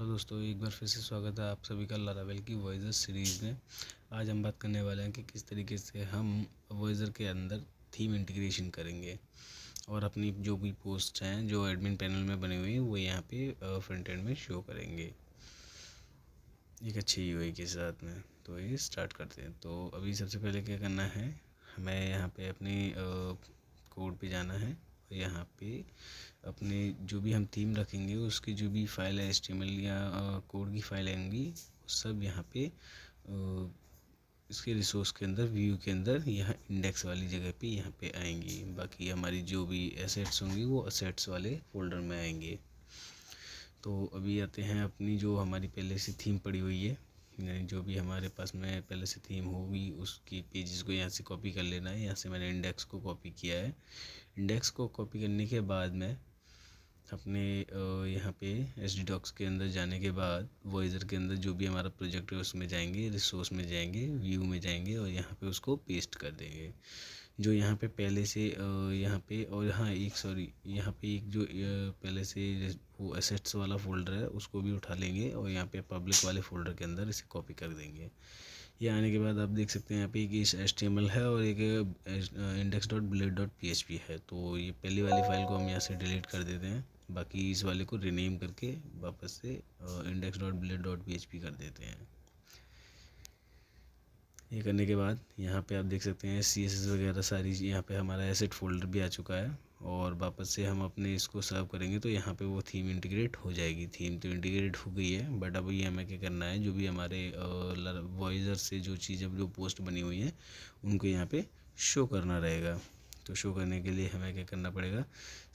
Hello दोस्तों एक बार फिर से स्वागत है आप सभी का लारावेल की वॉइजर सीरीज़ में आज हम बात करने वाले हैं कि किस तरीके से हम वॉइजर के अंदर थीम इंटीग्रेशन करेंगे और अपनी जो भी पोस्ट हैं जो एडमिन पैनल में बने हुए हैं वो यहाँ पे फ्रंट एंड में शो करेंगे एक अच्छी यू के साथ में तो ये स्टार्ट करते हैं तो अभी सबसे पहले क्या करना है हमें यहाँ पर अपनी कोड पर जाना है यहाँ पे अपने जो भी हम थीम रखेंगे उसकी जो भी फाइल है एस्टिमल या कोड की फाइल आएंगी सब यहाँ पे इसके रिसोर्स के अंदर व्यू के अंदर यहाँ इंडेक्स वाली जगह पे यहाँ पे आएंगी बाकी हमारी जो भी एसेट्स होंगी वो असेट्स वाले फोल्डर में आएंगे तो अभी आते हैं अपनी जो हमारी पहले से थीम पड़ी हुई है यानी जो भी हमारे पास में पहले से थीम होगी उसकी पेजेस को यहाँ से कॉपी कर लेना है यहाँ से मैंने इंडेक्स को कॉपी किया है इंडेक्स को कॉपी करने के बाद में अपने यहाँ पे एस डी डॉक्स के अंदर जाने के बाद वॉइजर के अंदर जो भी हमारा प्रोजेक्ट है उसमें जाएंगे रिसोर्स में जाएंगे व्यू में जाएंगे और यहाँ पे उसको पेस्ट कर देंगे जो यहाँ पे पहले से यहाँ पे और हाँ एक सॉरी यहाँ पे एक जो पहले से वो एसेट्स वाला फोल्डर है उसको भी उठा लेंगे और यहाँ पे पब्लिक वाले फोल्डर के अंदर इसे कॉपी कर देंगे ये आने के बाद आप देख सकते हैं यहाँ पे कि इस एस है और एक index dot blade dot P H P है तो ये पहली वाली फाइल को हम यहाँ से डिलीट कर देते हैं बाकी इस वाले को रिनेम करके वापस से index dot blade dot P H P कर देते हैं ये करने के बाद यहाँ पे आप देख सकते हैं सी एस एस वगैरह सारी यहाँ पे हमारा एसेट फोल्डर भी आ चुका है और वापस से हम अपने इसको सर्व करेंगे तो यहाँ पे वो थीम इंटीग्रेट हो जाएगी थीम तो इंटीग्रेट हो गई है बट अब ये हमें क्या करना है जो भी हमारे वॉइजर से जो चीज़ अब जो पोस्ट बनी हुई है उनको यहाँ पे शो करना रहेगा तो शो करने के लिए हमें क्या करना पड़ेगा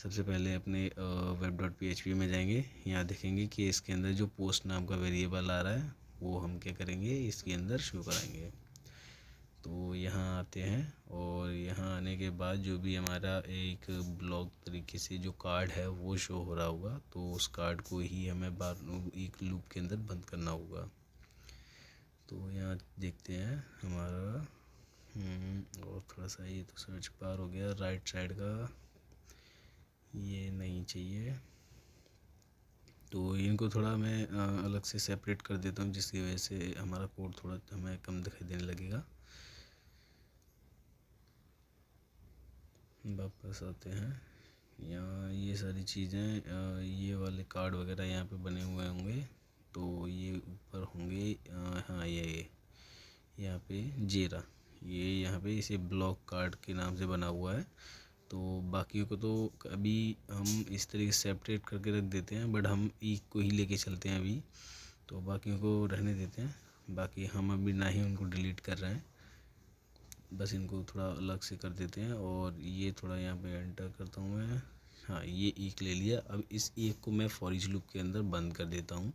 सबसे पहले अपने वेब डॉट पी में जाएंगे यहाँ देखेंगे कि इसके अंदर जो पोस्ट नाम का वेरिएबल आ रहा है वो हम क्या करेंगे इसके अंदर शो कराएंगे तो यहाँ आते हैं और यहाँ करने के बाद जो भी हमारा एक ब्लॉक तरीके से जो कार्ड है वो शो हो रहा होगा तो उस कार्ड को ही हमें बार एक लूप के अंदर बंद करना होगा तो यहाँ देखते हैं हमारा हम्म, और थोड़ा सा ये तो सर्च पार हो गया राइट साइड का ये नहीं चाहिए तो इनको थोड़ा मैं अलग से सेपरेट कर देता हूँ जिसकी वजह से हमारा कोड थोड़ा हमें कम दिखाई देने लगेगा वापस आते हैं यहाँ ये सारी चीज़ें ये वाले कार्ड वगैरह यहाँ पे बने हुए होंगे तो ये ऊपर होंगे हाँ ये यहाँ पे जेरा ये यहाँ पे इसे ब्लॉक कार्ड के नाम से बना हुआ है तो बाकी को तो अभी हम इस तरीके से सेपरेट करके रख देते हैं बट हम ई को ही लेके चलते हैं अभी तो बाकी को रहने देते हैं बाकी हम अभी ना ही उनको डिलीट कर रहे हैं बस इनको थोड़ा अलग से कर देते हैं और ये थोड़ा यहाँ पे एंटर करता हूँ मैं हाँ ये एक ले लिया अब इस एक को मैं फॉरिज लूप के अंदर बंद कर देता हूँ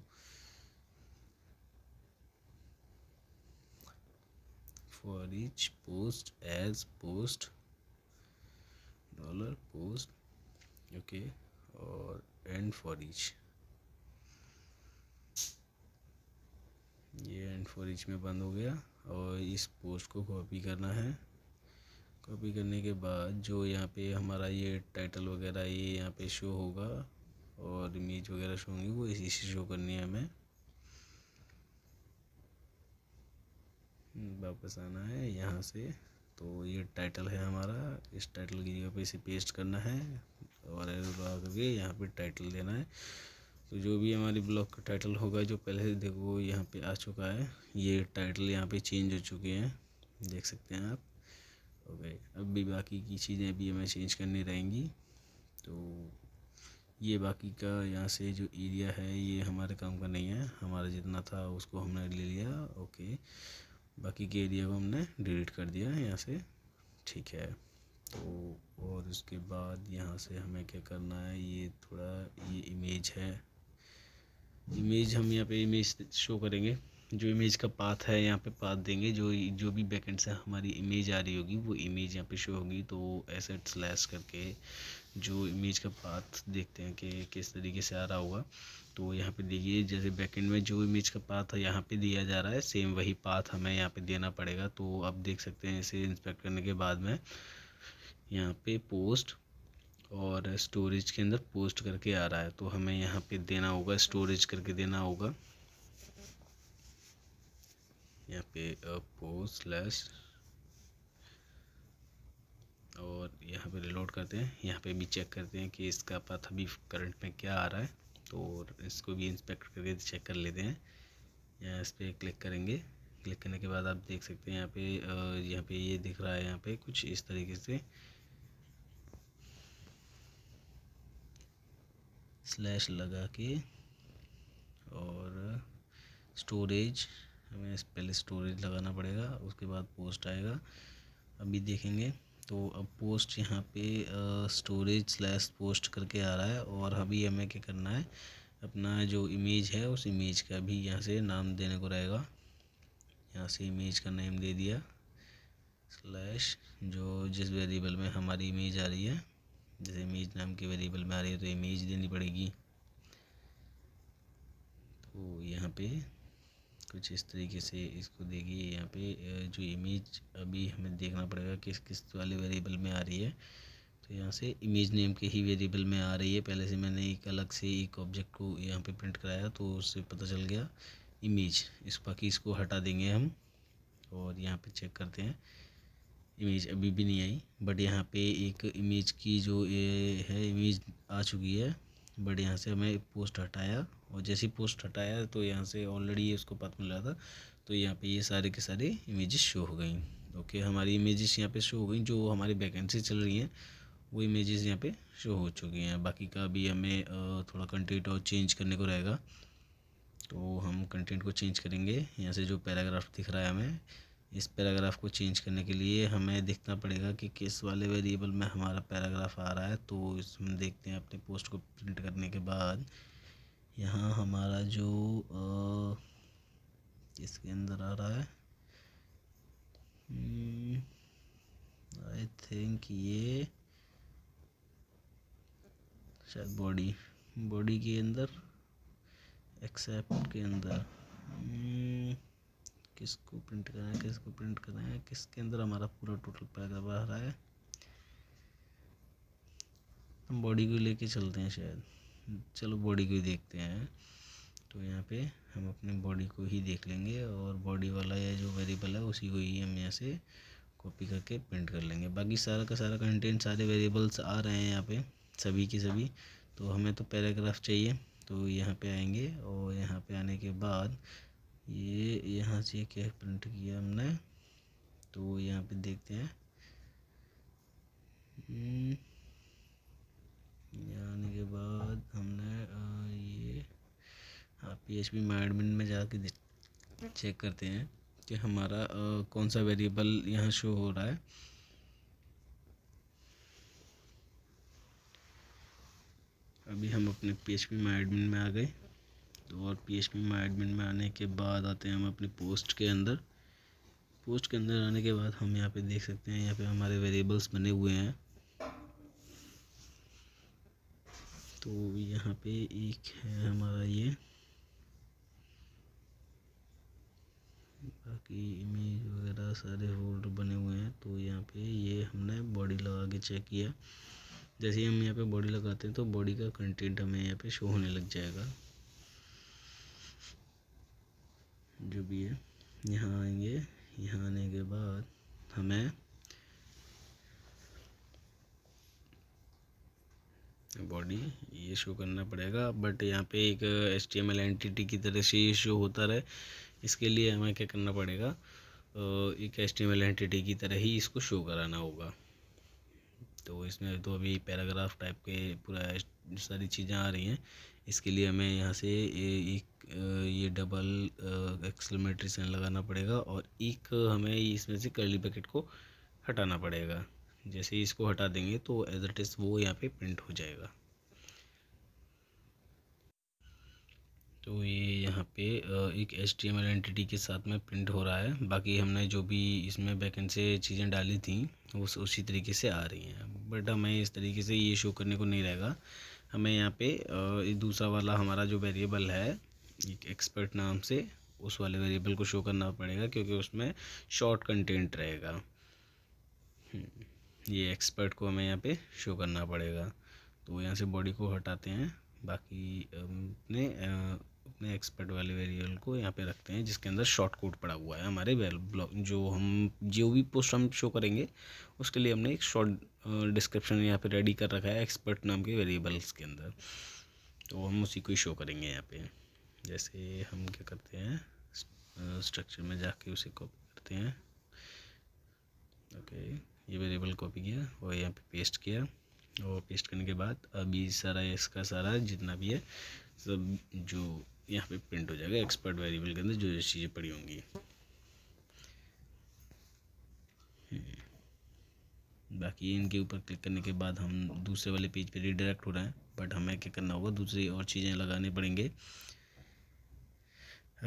foreach post as post dollar post okay और एंड फॉरिज ये एंड फॉर इंच में बंद हो गया और इस पोस्ट को कॉपी करना है कॉपी करने के बाद जो यहाँ पे हमारा ये टाइटल वगैरह ये यहाँ पे शो होगा और इमेज वगैरह शो होंगी वो इसी से शो करनी है हमें वापस आना है यहाँ से तो ये टाइटल है हमारा इस टाइटल की जगह पे इसे पेस्ट करना है और यहाँ पे टाइटल देना है तो जो भी हमारी ब्लॉग का टाइटल होगा जो पहले देखो यहाँ पे आ चुका है ये टाइटल यहाँ पे चेंज हो चुके हैं देख सकते हैं आप ओके गए अब भी बाकी की चीज़ें अभी हमें चेंज करनी रहेंगी तो ये बाकी का यहाँ से जो एरिया है ये हमारे काम का नहीं है हमारा जितना था उसको हमने ले लिया ओके बाकी के एरिया को हमने डिलीट कर दिया यहाँ से ठीक है तो और उसके बाद यहाँ से हमें क्या करना है ये थोड़ा ये इमेज है इमेज हम यहाँ पे इमेज शो करेंगे जो इमेज का पाथ है यहाँ पे पाथ देंगे जो जो भी बैकेंड से हमारी इमेज आ रही होगी वो इमेज यहाँ पे शो होगी तो एसेट स्लैश करके जो इमेज का पाथ देखते हैं कि किस तरीके से आ रहा होगा तो यहाँ पे देखिए जैसे बैकेंड में जो इमेज का पाथ है यहाँ पे दिया जा रहा है सेम वही पाथ हमें यहाँ पर देना पड़ेगा तो आप देख सकते हैं इसे इंस्पेक्ट करने के बाद में यहाँ पे पोस्ट और स्टोरेज के अंदर पोस्ट करके आ रहा है तो हमें यहाँ पे देना होगा स्टोरेज करके देना होगा यहाँ पे पोस्ट लेस और यहाँ पे रिलोड करते हैं यहाँ पे भी चेक करते हैं कि इसका पथ अभी करंट में क्या आ रहा है तो इसको भी इंस्पेक्ट करके चेक कर लेते हैं यहाँ इस पर क्लिक करेंगे क्लिक करने के बाद आप देख सकते हैं यहाँ पे यहाँ पे ये यह दिख रहा है यहाँ पे कुछ इस तरीके से स्लैश लगा के और स्टोरेज हमें पहले स्टोरेज लगाना पड़ेगा उसके बाद पोस्ट आएगा अभी देखेंगे तो अब पोस्ट यहाँ पे स्टोरेज स्लैश पोस्ट करके आ रहा है और अभी हमें क्या करना है अपना जो इमेज है उस इमेज का भी यहाँ से नाम देने को रहेगा यहाँ से इमेज का नेम दे दिया स्लैश जो जिस वेरिएबल में हमारी इमेज आ रही है जैसे इमेज नाम के वेरिएबल में आ रही है तो इमेज देनी पड़ेगी तो यहाँ पे कुछ इस तरीके से इसको देगी यहाँ पे जो इमेज अभी हमें देखना पड़ेगा किस किस वाले वेरिएबल में आ रही है तो यहाँ से इमेज नेम के ही वेरिएबल में आ रही है पहले से मैंने एक अलग से एक ऑब्जेक्ट को यहाँ पे प्रिंट कराया तो उससे पता चल गया इमेज इस बाकी इसको हटा देंगे हम और यहाँ पे चेक करते हैं इमेज अभी भी नहीं आई बट यहाँ पे एक इमेज की जो ये है इमेज आ चुकी है बट यहाँ से हमें पोस्ट हटाया और जैसे ही पोस्ट हटाया तो यहाँ से ऑलरेडी ये उसको पता मिला था तो यहाँ पे ये सारे के सारे इमेजेस शो हो गई ओके हमारी इमेजेस यहाँ पे शो हो गई जो हमारी वैकेंसी चल रही हैं वो इमेजेस यहाँ पे शो हो चुकी हैं बाकी का भी हमें थोड़ा कंटेंट और चेंज करने को रहेगा तो हम कंटेंट को चेंज करेंगे यहाँ से जो पैराग्राफ दिख रहा है हमें इस पैराग्राफ को चेंज करने के लिए हमें देखना पड़ेगा कि किस वाले वेरिएबल में हमारा पैराग्राफ आ रहा है तो इसमें देखते हैं अपने पोस्ट को प्रिंट करने के बाद यहाँ हमारा जो इसके अंदर आ रहा है आई हम्म, थिंक ये शायद बॉडी बॉडी के अंदर एक्सेप्ट के अंदर हम्म, किसको प्रिंट करना है किसको प्रिंट करना है किसके अंदर हमारा पूरा टोटल पैदा आ रहा है हम बॉडी को लेके चलते हैं शायद चलो बॉडी को ही देखते हैं तो यहाँ पे हम अपने बॉडी को ही देख लेंगे और बॉडी वाला या जो वेरिएबल है उसी को ही हम यहाँ से कॉपी करके प्रिंट कर लेंगे बाकी सारा का सारा कंटेंट सारे वेरिएबल्स आ रहे हैं यहाँ पे सभी के सभी तो हमें तो पैराग्राफ चाहिए तो यहाँ पे आएंगे और यहाँ पे आने के बाद ये यहाँ से क्या प्रिंट किया हमने तो यहाँ पे देखते हैं आने हम्म, के बाद हमने ये ये पी एच पी माइडमिन में जाके चेक करते हैं कि हमारा आ, कौन सा वेरिएबल यहाँ शो हो रहा है अभी हम अपने पी एच पी माइडमिन में आ गए और पीएचपी में एडमिन में आने के बाद आते हैं हम अपनी पोस्ट के अंदर पोस्ट के अंदर आने के बाद हम यहाँ पे देख सकते हैं यहाँ पे हमारे वेरिएबल्स बने हुए हैं तो यहाँ पे एक है हमारा ये बाकी इमेज वगैरह सारे होल्ड बने हुए हैं तो यहाँ पे ये हमने बॉडी लगा के चेक किया जैसे ही हम यहाँ पे बॉडी लगाते हैं तो बॉडी का कंटेंट हमें यहाँ पे शो होने लग जाएगा जो भी है यहाँ आएंगे यहाँ आने के बाद हमें बॉडी ये शो करना पड़ेगा बट यहाँ पे एक S T M L entity की तरह से ये शो होता रहे इसके लिए हमें क्या करना पड़ेगा एक S T M L entity की तरह ही इसको शो कराना होगा तो इसमें तो अभी पैराग्राफ टाइप के पूरा सारी चीज़ें आ रही हैं इसके लिए हमें यहाँ से एक ये डबल एक्सलमेट्री साइन लगाना पड़ेगा और एक हमें इसमें से कर्ली पैकेट को हटाना पड़ेगा जैसे ही इसको हटा देंगे तो एज इट इज़ वो यहाँ पे प्रिंट हो जाएगा तो ये यहाँ पे एक H T M L entity के साथ में प्रिंट हो रहा है बाकी हमने जो भी इसमें बैकेंड से चीज़ें डाली थी वो उसी तरीके से आ रही हैं बट हमें इस तरीके से ये शो करने को नहीं रहेगा हमें यहाँ पे दूसरा वाला हमारा जो वेरिएबल है एक्सपर्ट नाम से उस वाले वेरिएबल को शो करना पड़ेगा क्योंकि उसमें शॉर्ट कंटेंट रहेगा हम्म, ये एक्सपर्ट को हमें यहाँ पे शो करना पड़ेगा तो यहाँ से बॉडी को हटाते हैं बाकी अपने अपने एक्सपर्ट वाले वेरिएबल को यहाँ पे रखते हैं जिसके अंदर शॉर्ट कोड पड़ा हुआ है हमारे वेल ब्लॉग जो हम जो भी पोस्ट हम शो करेंगे उसके लिए हमने एक शॉर्ट डिस्क्रिप्शन यहाँ पे रेडी कर रखा है एक्सपर्ट नाम के वेरिएबल्स के अंदर तो हम उसी को ही शो करेंगे यहाँ पे जैसे हम क्या करते हैं स्ट्रक्चर में जाके उसे कॉपी करते हैं ओके ये वेरिएबल कॉपी किया और यहाँ पे पेस्ट किया और पेस्ट करने के बाद अभी सारा इसका सारा जितना भी है सब जो यहाँ पे प्रिंट हो जाएगा एक्सपर्ट वेरिएबल के अंदर जो जो चीज़ें पड़ी होंगी हम्म। बाकी इनके ऊपर क्लिक करने के बाद हम दूसरे वाले पेज पे रिडायरेक्ट हो रहे हैं बट हमें क्या करना होगा दूसरी और चीज़ें लगाने पड़ेंगे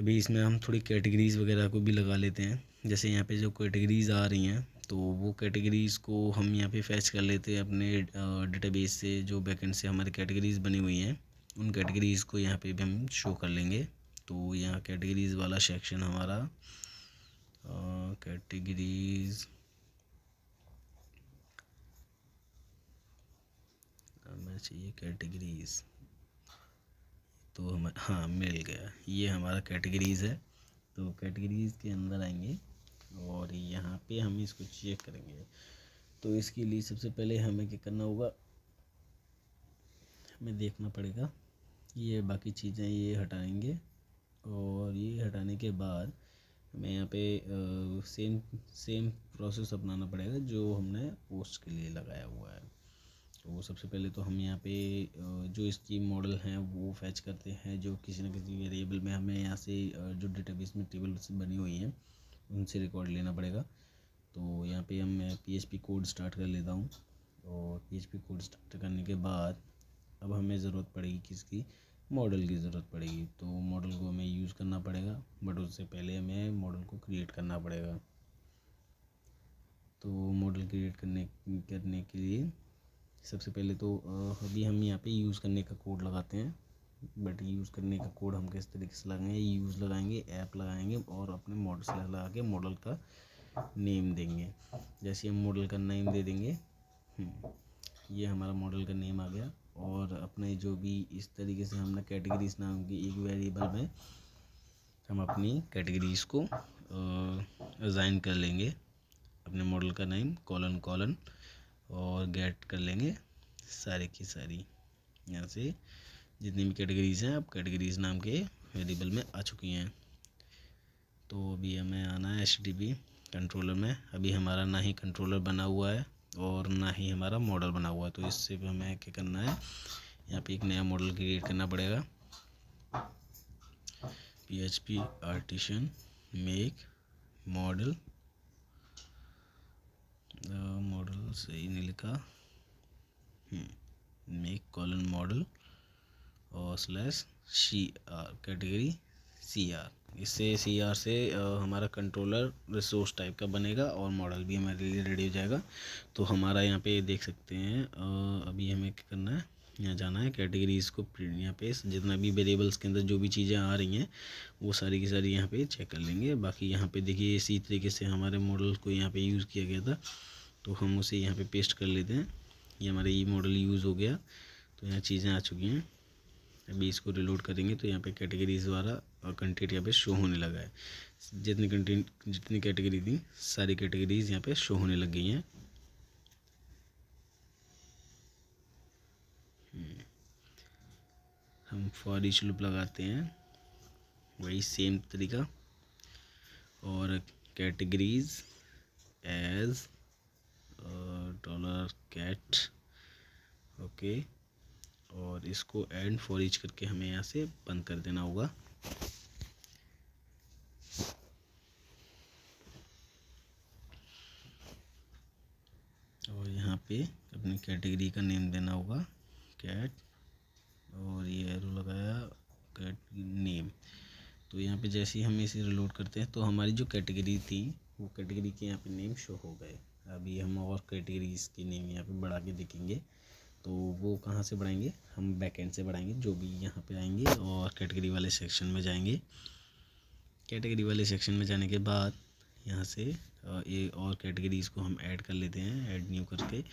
अभी इसमें हम थोड़ी कैटेगरीज़ वगैरह को भी लगा लेते हैं जैसे यहाँ पे जो कैटेगरीज़ आ रही हैं तो वो कैटेगरीज़ को हम यहाँ पे फैच कर लेते हैं अपने डेटाबेस से जो बैकेंड से हमारी कैटेगरीज़ बनी हुई हैं उन कैटेगरीज़ को यहाँ पे भी हम शो कर लेंगे तो यहाँ कैटेगरीज़ वाला सेक्शन हमारा कैटेगरीज़ हमें चाहिए कैटेगरीज़ तो हम हाँ मिल गया ये हमारा कैटेगरीज़ है तो कैटेगरीज़ के अंदर आएंगे और यहाँ पे हम इसको चेक करेंगे तो इसके लिए सबसे पहले हमें क्या करना होगा में देखना पड़ेगा ये बाकी चीज़ें ये हटाएंगे और ये हटाने के बाद हमें यहाँ पे सेम सेम प्रोसेस अपनाना पड़ेगा जो हमने पोस्ट के लिए लगाया हुआ है तो सबसे पहले तो हम यहाँ पे जो इसकी मॉडल हैं वो फैच करते हैं जो किसी न किसी वेरिएबल में हमें यहाँ से जो डेटाबेस में टेबल बनी हुई हैं उनसे रिकॉर्ड लेना पड़ेगा तो यहाँ पे हम P H P code start कर लेता हूँ और P H P code start करने के बाद अब हमें ज़रूरत पड़ेगी किसकी मॉडल की ज़रूरत पड़ेगी तो मॉडल को हमें यूज़ करना पड़ेगा बट उससे पहले हमें मॉडल को क्रिएट करना पड़ेगा तो मॉडल क्रिएट करने करने के लिए सबसे पहले तो अभी हम यहाँ पे यूज़ करने का कोड लगाते हैं बट यूज़ करने का कोड हम किस तरीके से लगाएंगे यूज़ लगाएंगे ऐप लगाएंगे और अपने मॉडल से लगा के मॉडल का नेम देंगे जैसे हम मॉडल का नेम दे देंगे हम्म, ये हमारा मॉडल का नेम आ गया और अपने जो भी इस तरीके से हमने कैटेगरीज नाम की एक वेरिएबल में हम अपनी कैटेगरीज को अजाइन कर लेंगे अपने मॉडल का नेम कॉलन कॉलन और गेट कर लेंगे सारे की सारी यहाँ से जितनी भी कैटेगरीज हैं अब कैटेगरीज नाम के वेरिएबल में आ चुकी हैं तो अभी हमें आना है एच कंट्रोलर में अभी हमारा ना ही कंट्रोलर बना हुआ है और ना ही हमारा मॉडल बना हुआ है तो इससे भी हमें क्या करना है यहाँ पे एक नया मॉडल क्रिएट करना पड़ेगा P H P artisan make model model सही नहीं लिखा मेक कॉलन मॉडल और slash C R category C R इससे सी आर से हमारा कंट्रोलर रिसोर्स टाइप का बनेगा और मॉडल भी हमारे लिए रेडी हो जाएगा तो हमारा यहाँ पे देख सकते हैं अभी हमें क्या करना है यहाँ जाना है कैटेगरीज को यहाँ पे जितना भी वेरिएबल्स के अंदर जो भी चीज़ें आ रही हैं वो सारी की सारी यहाँ पे चेक कर लेंगे बाकी यहाँ पे देखिए इसी तरीके से हमारे मॉडल को यहाँ पे यूज़ किया गया था तो हम उसे यहाँ पे पेस्ट कर लेते हैं ये हमारा ई मॉडल यूज़ हो गया तो यहाँ चीज़ें आ चुकी हैं अभी इसको रिलोड करेंगे तो यहाँ पे कैटेगरीज द्वारा कंटेंट यहाँ पे शो होने लगा है जितनी कंटेंट जितनी कैटेगरी थी सारी कैटेगरीज यहाँ पे शो होने लग गई हैं हम्म। हम फॉर इच लुप लगाते हैं वही सेम तरीका और categories as dollar cat okay और इसको एंड फॉर ईच करके हमें यहाँ से बंद कर देना होगा और यहाँ पे अपनी कैटेगरी का नेम देना होगा कैट और ये एरो लगाया कैट नेम तो यहाँ पे जैसे ही हम इसे रिलोड करते हैं तो हमारी जो कैटेगरी थी वो कैटेगरी के यहाँ पे नेम शो हो गए अभी हम और कैटेगरीज के नेम यहाँ पे बढ़ा के देखेंगे तो वो कहाँ से बढ़ाएंगे हम बैक एंड से बढ़ाएंगे जो भी यहाँ पे आएंगे और कैटेगरी वाले सेक्शन में जाएंगे कैटेगरी वाले सेक्शन में जाने के बाद यहाँ से ये और कैटेगरीज़ को हम ऐड कर लेते हैं ऐड न्यू करके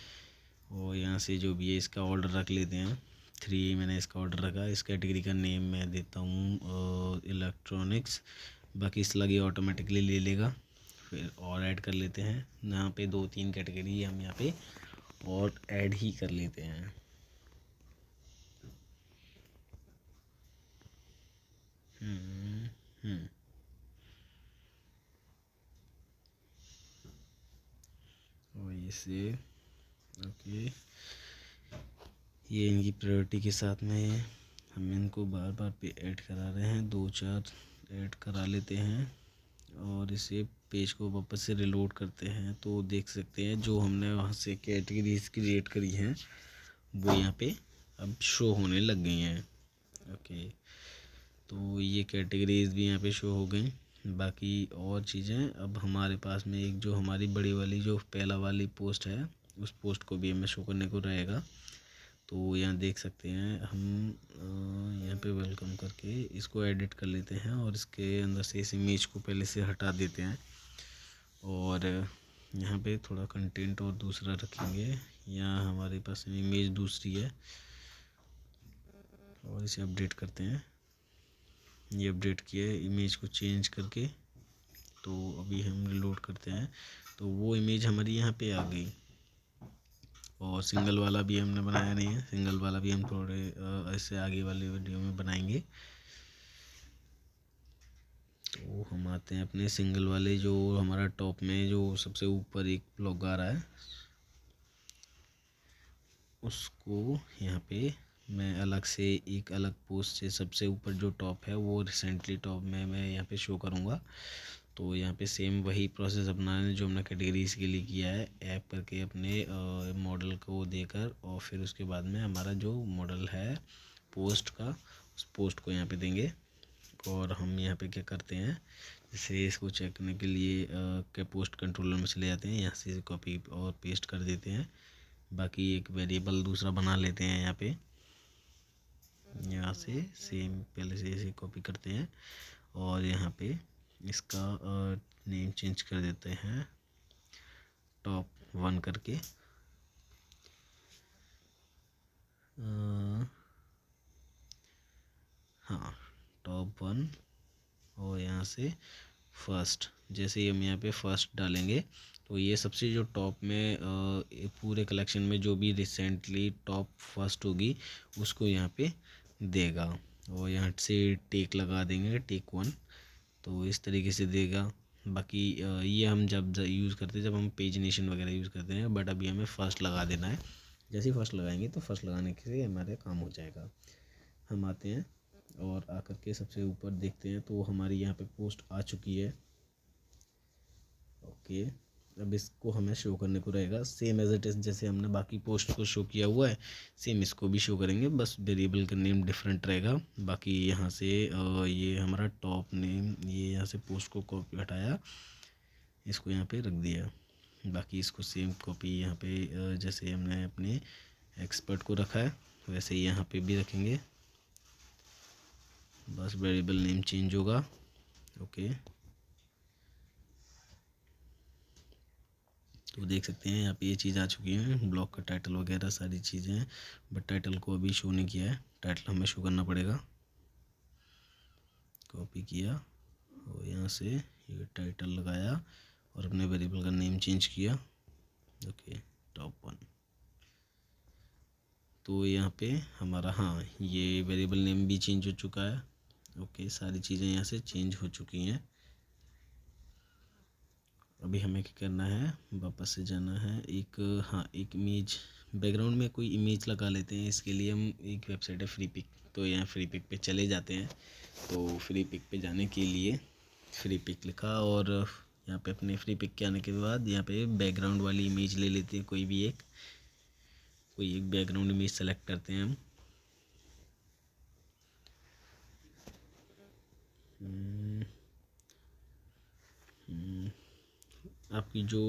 और यहाँ से जो भी है इसका ऑर्डर रख लेते हैं थ्री मैंने इसका ऑर्डर रखा इस कैटेगरी का नेम मैं देता हूँ इलेक्ट्रॉनिक्स बाकी इस लगे ऑटोमेटिकली ले लेगा फिर और ऐड कर लेते हैं यहाँ पे दो तीन कैटेगरी हम यहाँ पे और ऐड ही कर लेते हैं हम्म, हम्म। ये ओके ये इनकी प्रायोरिटी के साथ में हम इनको बार बार पे ऐड करा रहे हैं दो चार ऐड करा लेते हैं और इसे पेज को वापस से रिलोड करते हैं तो देख सकते हैं जो हमने वहाँ से कैटेगरीज क्रिएट करी हैं वो यहाँ पे अब शो होने लग गई हैं ओके तो ये कैटेगरीज भी यहाँ पे शो हो गई बाकी और चीज़ें अब हमारे पास में एक जो हमारी बड़ी वाली जो पहला वाली पोस्ट है उस पोस्ट को भी हमें शो करने को रहेगा तो यहाँ देख सकते हैं हम यहाँ पे वेलकम करके इसको एडिट कर लेते हैं और इसके अंदर से इस इमेज को पहले से हटा देते हैं और यहाँ पे थोड़ा कंटेंट और दूसरा रखेंगे यहाँ हमारे पास इमेज दूसरी है और इसे अपडेट करते हैं ये अपडेट किया है इमेज को चेंज करके तो अभी हम लोड करते हैं तो वो इमेज हमारी यहाँ पे आ गई और सिंगल वाला भी हमने बनाया नहीं है सिंगल वाला भी हम थोड़े ऐसे आगे वाले वीडियो में बनाएंगे तो हम आते हैं अपने सिंगल वाले जो हमारा टॉप में जो सबसे ऊपर एक ब्लॉग आ रहा है उसको यहाँ पे मैं अलग से एक अलग पोस्ट से सबसे ऊपर जो टॉप है वो रिसेंटली टॉप में मैं यहाँ पे शो करूँगा तो यहाँ पे सेम वही प्रोसेस अपना जो हमने कैटेगरीज़ के लिए किया है ऐप करके अपने मॉडल को देकर और फिर उसके बाद में हमारा जो मॉडल है पोस्ट का उस पोस्ट को यहाँ पे देंगे और हम यहाँ पे क्या करते हैं जैसे इसको चेक करने के लिए के पोस्ट कंट्रोलर में चले जाते हैं यहाँ से कॉपी और पेस्ट कर देते हैं बाकी एक वेरिएबल दूसरा बना लेते हैं यहाँ पे यहाँ से सेम पहले से इसे कॉपी करते हैं और यहाँ पे इसका नेम चेंज कर देते हैं टॉप वन करके हाँ टॉप वन और यहाँ से फर्स्ट जैसे ही हम यहाँ पे फर्स्ट डालेंगे तो ये सबसे जो टॉप में पूरे कलेक्शन में जो भी रिसेंटली टॉप फर्स्ट होगी उसको यहाँ पे देगा और यहाँ से टेक लगा देंगे टेक वन तो इस तरीके से देगा बाकी ये हम जब यूज़ करते हैं जब हम पेजनेशन वगैरह यूज़ करते हैं बट अभी हमें फर्स्ट लगा देना है जैसे ही फर्स्ट लगाएंगे तो फर्स्ट लगाने लिए हमारे काम हो जाएगा हम आते हैं और आकर के सबसे ऊपर देखते हैं तो हमारी यहाँ पे पोस्ट आ चुकी है ओके अब इसको हमें शो करने को रहेगा सेम एज इट इज़ जैसे हमने बाकी पोस्ट को शो किया हुआ है सेम इसको भी शो करेंगे बस वेरिएबल का नेम डिफरेंट रहेगा बाकी यहाँ से ये हमारा टॉप नेम ये यहाँ से पोस्ट को कॉपी हटाया इसको यहाँ पे रख दिया बाकी इसको सेम कॉपी यहाँ पे जैसे हमने अपने एक्सपर्ट को रखा है वैसे ही यहाँ पर भी रखेंगे बस वेरिएबल नेम चेंज होगा ओके तो देख सकते हैं यहाँ पे ये चीज़ आ चुकी है ब्लॉक का टाइटल वगैरह सारी चीज़ें बट टाइटल को अभी शो नहीं किया है टाइटल हमें शो करना पड़ेगा कॉपी किया और यहाँ से ये टाइटल लगाया और अपने वेरिएबल का नेम चेंज किया ओके टॉप वन तो यहाँ पे हमारा हाँ ये वेरिएबल नेम भी चेंज हो चुका है ओके सारी चीज़ें यहाँ से चेंज हो चुकी हैं अभी हमें क्या करना है वापस से जाना है एक हाँ एक इमेज बैकग्राउंड में कोई इमेज लगा लेते हैं इसके लिए हम एक वेबसाइट है फ्री पिक तो यहाँ फ्री पिक पे चले जाते हैं तो फ्री पिक पे जाने के लिए फ्री पिक लिखा और यहाँ पे अपने फ्री पिक के आने के बाद यहाँ पे बैकग्राउंड वाली इमेज ले लेते हैं कोई भी एक कोई एक बैकग्राउंड इमेज सेलेक्ट करते हैं हम हम्म, हम्म, आपकी जो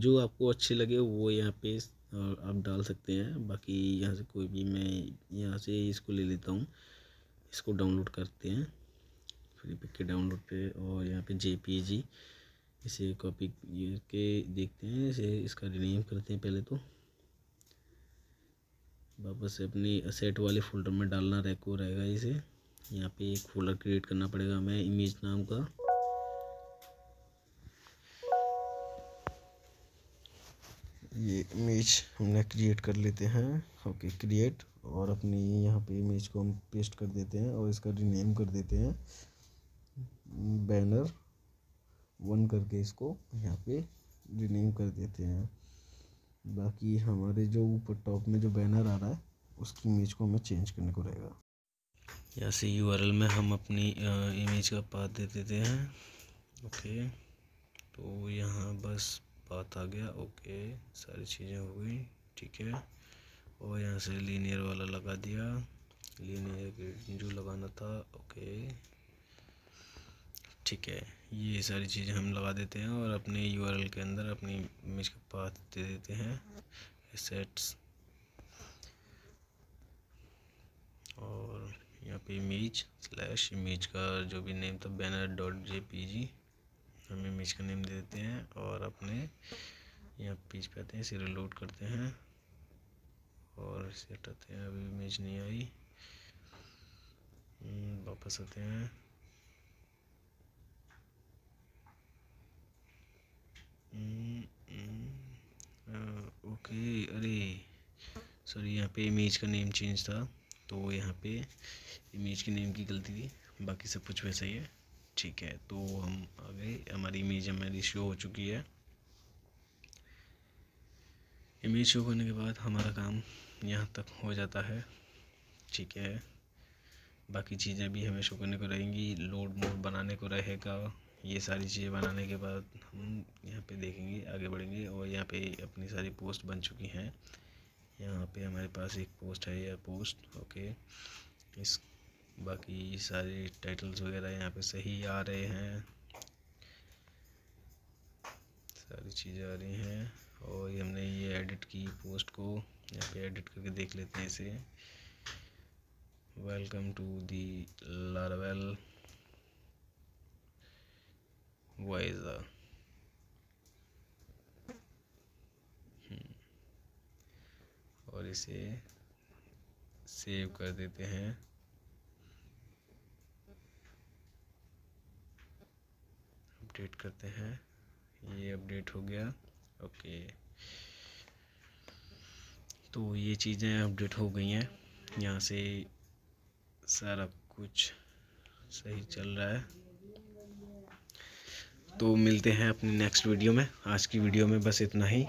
जो आपको अच्छे लगे वो यहाँ पे आप डाल सकते हैं बाकी यहाँ से कोई भी मैं यहाँ से इसको ले लेता हूँ इसको डाउनलोड करते हैं फ्री पिक के डाउनलोड पे और यहाँ पे जे पी जी इसे कॉपी के देखते हैं इसे इसका रिनेम करते हैं पहले तो वापस अपने सेट वाले फोल्डर में डालना रहेगा इसे यहाँ पे एक फोल्डर क्रिएट करना पड़ेगा हमें इमेज नाम का ये इमेज हमने क्रिएट कर लेते हैं ओके क्रिएट और अपनी यहाँ पे इमेज को हम पेस्ट कर देते हैं और इसका रीनेम कर देते हैं बैनर वन करके इसको यहाँ पे रीनेम कर देते हैं बाकी हमारे जो ऊपर टॉप में जो बैनर आ रहा है उसकी इमेज को हमें चेंज करने को रहेगा यहाँ से यू में हम अपनी आ, इमेज का पाथ दे देते हैं ओके तो यहाँ बस पाथ आ गया ओके सारी चीज़ें हो गई ठीक है और यहाँ से लीनियर वाला लगा दिया लीनियर जो लगाना था ओके ठीक है ये सारी चीज़ें हम लगा देते हैं और अपने यूआरएल के अंदर अपनी इमेज का पाथ दे देते हैं सेट्स और यहाँ पे इमेज स्लैश इमेज का जो भी नेम था banner dot J P G इसमें हम इमेज का नेम दे देते हैं और अपने यहाँ पेज पे आते हैं इसे रिलोड करते हैं और इसे हटाते हैं अभी इमेज नहीं आई हम्म, वापस आते हैं हम्म, हम्म, ओके अरे सॉरी यहाँ पे इमेज का नेम चेंज था तो यहाँ पे इमेज के नेम की गलती थी बाकी सब कुछ वैसा ही है ठीक है तो हम आ गए हमारी इमेज हमारी शो हो चुकी है इमेज शो करने के बाद हमारा काम यहाँ तक हो जाता है ठीक है बाकी चीज़ें भी हमें शो करने को रहेंगी लोड मोड बनाने को रहेगा ये सारी चीज़ें बनाने के बाद हम यहाँ पे देखेंगे आगे बढ़ेंगे और यहाँ पे अपनी सारी पोस्ट बन चुकी हैं यहाँ पे हमारे पास एक पोस्ट है यह पोस्ट ओके इस बाकी सारे टाइटल्स वगैरह यहाँ पे सही आ रहे हैं सारी चीज़ें आ रही हैं और ये हमने ये एडिट की पोस्ट को यहाँ पे एडिट करके देख लेते हैं इसे वेलकम टू दी लारावेल वाइजा और इसे सेव कर देते हैं अपडेट करते हैं ये अपडेट हो गया ओके तो ये चीज़ें अपडेट हो गई हैं यहाँ से सारा कुछ सही चल रहा है तो मिलते हैं अपने नेक्स्ट वीडियो में आज की वीडियो में बस इतना ही